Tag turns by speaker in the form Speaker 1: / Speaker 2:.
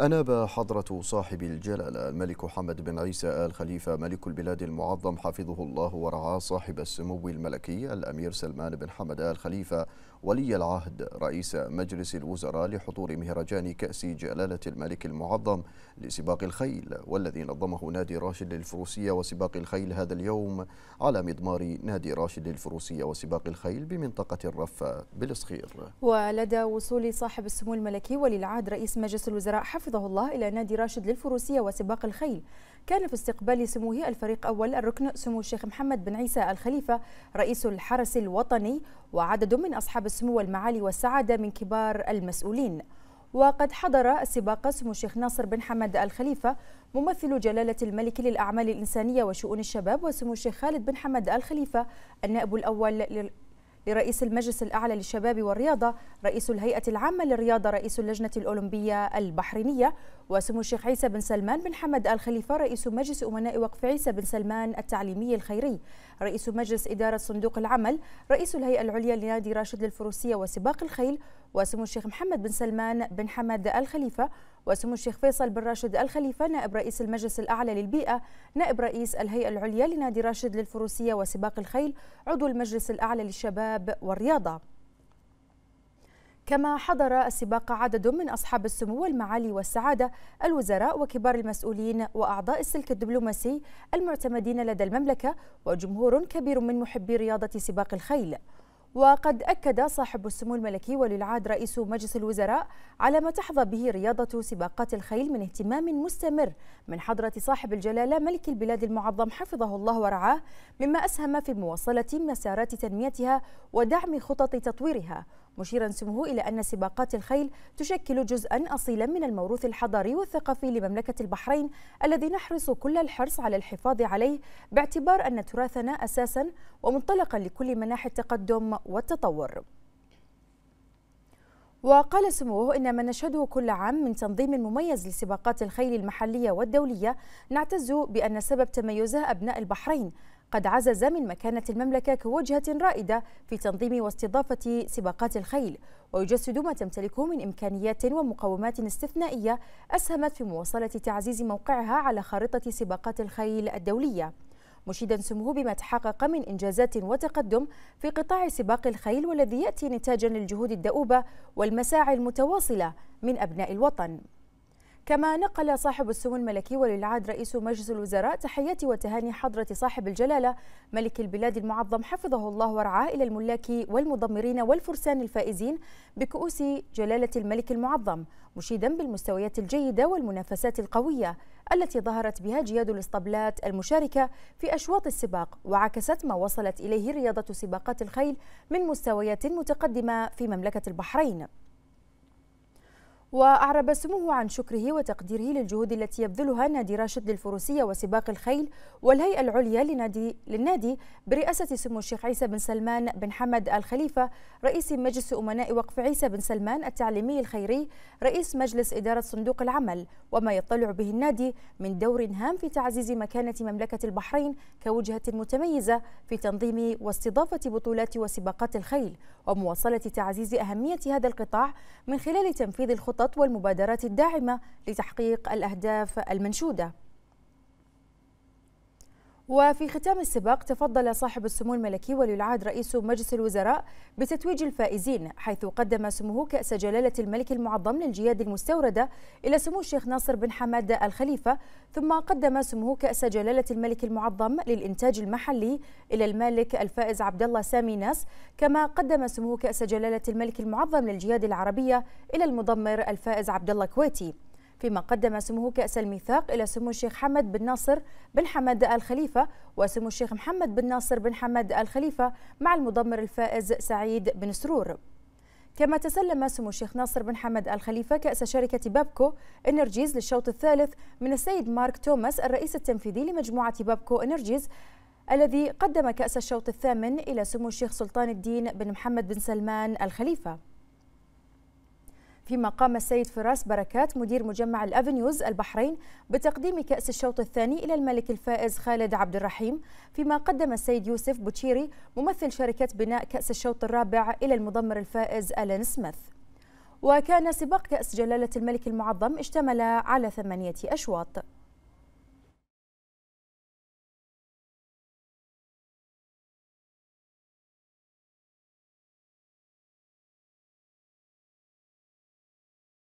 Speaker 1: أناب حضرة صاحب الجلالة الملك حمد بن عيسى آل خليفة ملك البلاد المعظم حفظه الله ورعاه صاحب السمو الملكي الأمير سلمان بن حمد آل خليفة ولي العهد رئيس مجلس الوزراء لحضور مهرجان كأس جلالة الملك المعظم لسباق الخيل والذي نظمه نادي راشد الفروسية وسباق الخيل هذا اليوم على مضمار نادي راشد الفروسية وسباق الخيل بمنطقة الرفة بالصخير
Speaker 2: ولدى وصول صاحب السمو الملكي ولي العهد رئيس مجلس الوزراء حفظ حفظه الله إلى نادي راشد للفروسية وسباق الخيل كان في استقبال سموه الفريق أول الركن سمو الشيخ محمد بن عيسى الخليفة رئيس الحرس الوطني وعدد من أصحاب السمو والمعالي والسعادة من كبار المسؤولين وقد حضر السباق سمو الشيخ ناصر بن حمد الخليفة ممثل جلالة الملك للأعمال الإنسانية وشؤون الشباب وسمو الشيخ خالد بن حمد الخليفة النائب الأول لرئيس المجلس الأعلى للشباب والرياضة رئيس الهيئة العامة للرياضة رئيس اللجنة الأولمبية البحرينية وسمو الشيخ عيسى بن سلمان بن حمد الخليفة رئيس مجلس أمناء وقف عيسى بن سلمان التعليمي الخيري رئيس مجلس إدارة صندوق العمل رئيس الهيئة العليا لنادي راشد للفروسية وسباق الخيل وسمو الشيخ محمد بن سلمان بن حمد الخليفة وسمو الشيخ فيصل بن راشد الخليفة نائب رئيس المجلس الأعلى للبيئة نائب رئيس الهيئة العليا لنادي راشد للفروسية وسباق الخيل عضو المجلس الأعلى للشباب والرياضة كما حضر السباق عدد من أصحاب السمو والمعالي والسعادة الوزراء وكبار المسؤولين وأعضاء السلك الدبلوماسي المعتمدين لدى المملكة وجمهور كبير من محبي رياضة سباق الخيل وقد أكد صاحب السمو الملكي ولي العهد رئيس مجلس الوزراء على ما تحظى به رياضة سباقات الخيل من اهتمام مستمر من حضرة صاحب الجلالة ملك البلاد المعظم حفظه الله ورعاه مما أسهم في مواصلة مسارات تنميتها ودعم خطط تطويرها مشيرا سموه إلى أن سباقات الخيل تشكل جزءا أصيلا من الموروث الحضاري والثقافي لمملكة البحرين الذي نحرص كل الحرص على الحفاظ عليه باعتبار أن تراثنا أساسا ومنطلقا لكل مناحي التقدم والتطور وقال سموه إن ما نشهده كل عام من تنظيم مميز لسباقات الخيل المحلية والدولية نعتز بأن سبب تميزه أبناء البحرين قد عزز من مكانة المملكة كوجهة رائدة في تنظيم واستضافة سباقات الخيل ويجسد ما تمتلكه من إمكانيات ومقومات استثنائية أسهمت في مواصلة تعزيز موقعها على خارطة سباقات الخيل الدولية مشيدا سموه بما تحقق من إنجازات وتقدم في قطاع سباق الخيل والذي يأتي نتاجا للجهود الدؤوبة والمساعي المتواصلة من أبناء الوطن كما نقل صاحب السمو الملكي ولي العهد رئيس مجلس الوزراء تحياتي وتهاني حضرة صاحب الجلالة ملك البلاد المعظم حفظه الله ورعاه إلى الملاك والمضمرين والفرسان الفائزين بكؤوس جلالة الملك المعظم مشيدا بالمستويات الجيدة والمنافسات القوية التي ظهرت بها جياد الاسطبلات المشاركة في أشواط السباق وعكست ما وصلت إليه رياضة سباقات الخيل من مستويات متقدمة في مملكة البحرين وأعرب سموه عن شكره وتقديره للجهود التي يبذلها نادي راشد للفروسية وسباق الخيل والهيئة العليا لنادي, للنادي برئاسة سمو الشيخ عيسى بن سلمان بن حمد الخليفة رئيس مجلس أمناء وقف عيسى بن سلمان التعليمي الخيري رئيس مجلس إدارة صندوق العمل وما يطلع به النادي من دور هام في تعزيز مكانة مملكة البحرين كوجهة متميزة في تنظيم واستضافة بطولات وسباقات الخيل ومواصلة تعزيز أهمية هذا القطاع من خلال تنفيذ الخطط الخطط والمبادرات الداعمه لتحقيق الاهداف المنشوده وفي ختام السباق تفضل صاحب السمو الملكي ولي العهد رئيس مجلس الوزراء بتتويج الفائزين حيث قدم سموه كأس جلالة الملك المعظم للجياد المستوردة إلى سمو الشيخ ناصر بن حماد الخليفة ثم قدم سموه كأس جلالة الملك المعظم للإنتاج المحلي إلى المالك الفائز عبد الله سامي ناس كما قدم سموه كأس جلالة الملك المعظم للجياد العربية إلى المضمر الفائز عبد الله كويتي فيما قدم سمو كأس الميثاق إلى سمو الشيخ حمد بن ناصر بن حمد الخليفة وسمو الشيخ محمد بن ناصر بن حمد الخليفة مع المضمر الفائز سعيد بن سرور كما تسلم سمو الشيخ ناصر بن حمد الخليفة كأس شركة بابكو إنرجيز للشوط الثالث من السيد مارك توماس الرئيس التنفيذي لمجموعة بابكو إنرجيز الذي قدم كأس الشوط الثامن إلى سمو الشيخ سلطان الدين بن محمد بن سلمان الخليفة فيما قام السيد فراس بركات مدير مجمع الافنيوز البحرين بتقديم كاس الشوط الثاني الى الملك الفائز خالد عبد الرحيم فيما قدم السيد يوسف بوتشيري ممثل شركه بناء كاس الشوط الرابع الى المضمر الفائز الين سميث وكان سباق كاس جلاله الملك المعظم اشتمل على ثمانيه اشواط